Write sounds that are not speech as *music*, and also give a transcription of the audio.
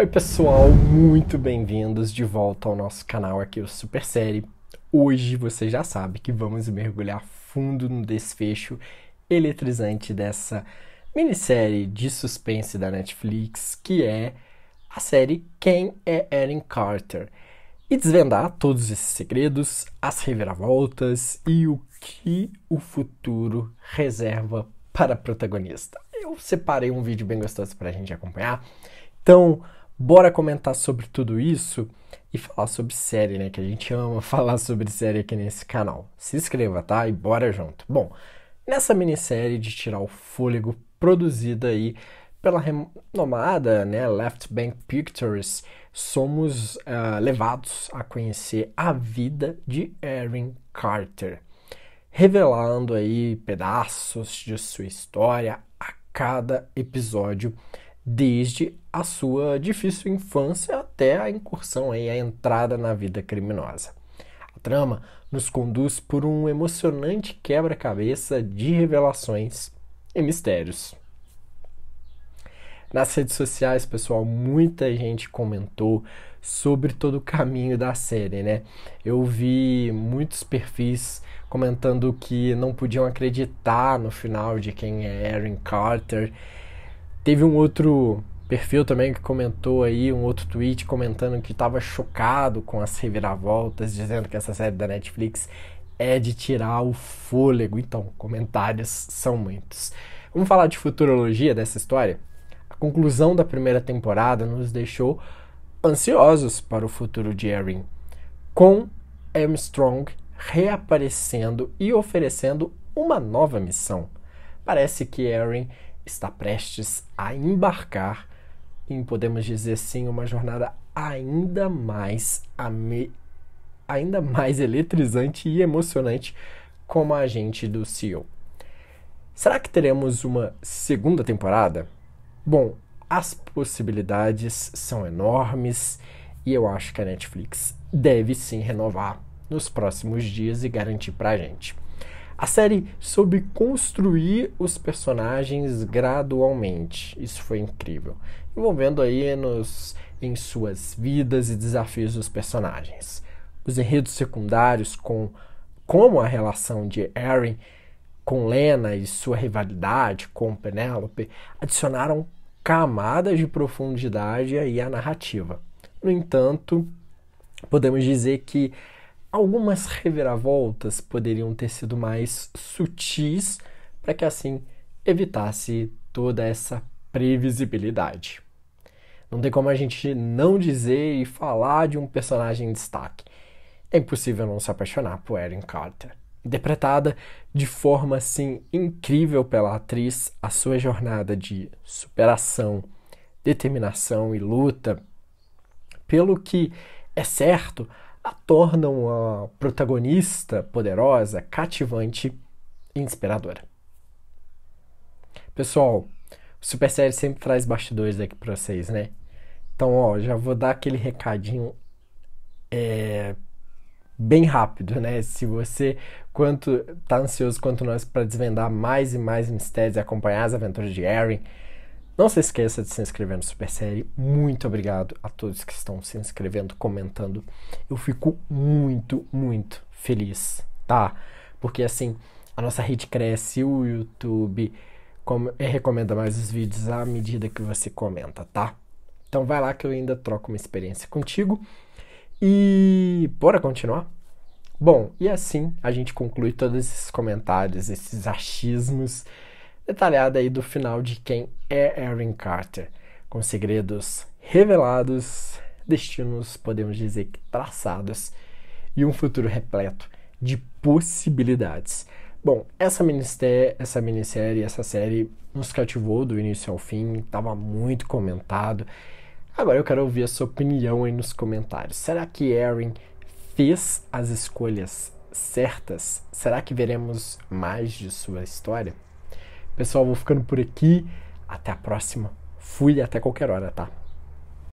Oi pessoal, muito bem-vindos de volta ao nosso canal aqui, o Super Série. Hoje você já sabe que vamos mergulhar fundo no desfecho eletrizante dessa minissérie de suspense da Netflix, que é a série Quem é Erin Carter? E desvendar todos esses segredos, as reviravoltas e o que o futuro reserva para a protagonista. Eu separei um vídeo bem gostoso para a gente acompanhar. Então, Bora comentar sobre tudo isso e falar sobre série, né? Que a gente ama *laughs* falar sobre série aqui nesse canal. Se inscreva, tá? E bora junto. Bom, nessa minissérie de tirar o fôlego produzida aí pela renomada né, Left Bank Pictures, somos uh, levados a conhecer a vida de Erin Carter, revelando aí pedaços de sua história a cada episódio desde a sua difícil infância até a incursão e a entrada na vida criminosa. A trama nos conduz por um emocionante quebra-cabeça de revelações e mistérios. Nas redes sociais, pessoal, muita gente comentou sobre todo o caminho da série, né? Eu vi muitos perfis comentando que não podiam acreditar no final de quem é Aaron Carter teve um outro perfil também que comentou aí, um outro tweet comentando que estava chocado com as reviravoltas, dizendo que essa série da Netflix é de tirar o fôlego. Então, comentários são muitos. Vamos falar de futurologia dessa história? A conclusão da primeira temporada nos deixou ansiosos para o futuro de Erin, com Armstrong reaparecendo e oferecendo uma nova missão. Parece que Erin está prestes a embarcar em, podemos dizer sim, uma jornada ainda mais ame... ainda mais eletrizante e emocionante como a agente do CEO. Será que teremos uma segunda temporada? Bom, as possibilidades são enormes e eu acho que a Netflix deve sim renovar nos próximos dias e garantir pra gente. A série sobre construir os personagens gradualmente. Isso foi incrível. Envolvendo aí nos, em suas vidas e desafios dos personagens. Os enredos secundários com como a relação de Erin com Lena e sua rivalidade com Penélope adicionaram camadas de profundidade aí à narrativa. No entanto, podemos dizer que algumas reviravoltas poderiam ter sido mais sutis para que assim evitasse toda essa previsibilidade. Não tem como a gente não dizer e falar de um personagem em destaque. É impossível não se apaixonar por Erin Carter. Interpretada de forma assim incrível pela atriz, a sua jornada de superação, determinação e luta pelo que é certo, a tornam a protagonista poderosa, cativante e inspiradora. Pessoal, o Super Série sempre traz bastidores aqui pra vocês, né? Então, ó, já vou dar aquele recadinho é, bem rápido, né? Se você quanto tá ansioso quanto nós para desvendar mais e mais mistérios e acompanhar as aventuras de Erin, não se esqueça de se inscrever no Super Série. Muito obrigado a todos que estão se inscrevendo, comentando. Eu fico muito, muito feliz, tá? Porque assim, a nossa rede cresce, o YouTube como, é, recomenda mais os vídeos à medida que você comenta, tá? Então vai lá que eu ainda troco uma experiência contigo. E bora continuar? Bom, e assim a gente conclui todos esses comentários, esses achismos detalhada aí do final de quem é Aaron Carter, com segredos revelados, destinos, podemos dizer que traçados, e um futuro repleto de possibilidades. Bom, essa minissérie, essa minissérie, essa série nos cativou do início ao fim, estava muito comentado. Agora eu quero ouvir a sua opinião aí nos comentários. Será que Erin fez as escolhas certas? Será que veremos mais de sua história? Pessoal, vou ficando por aqui. Até a próxima. Fui até qualquer hora, tá?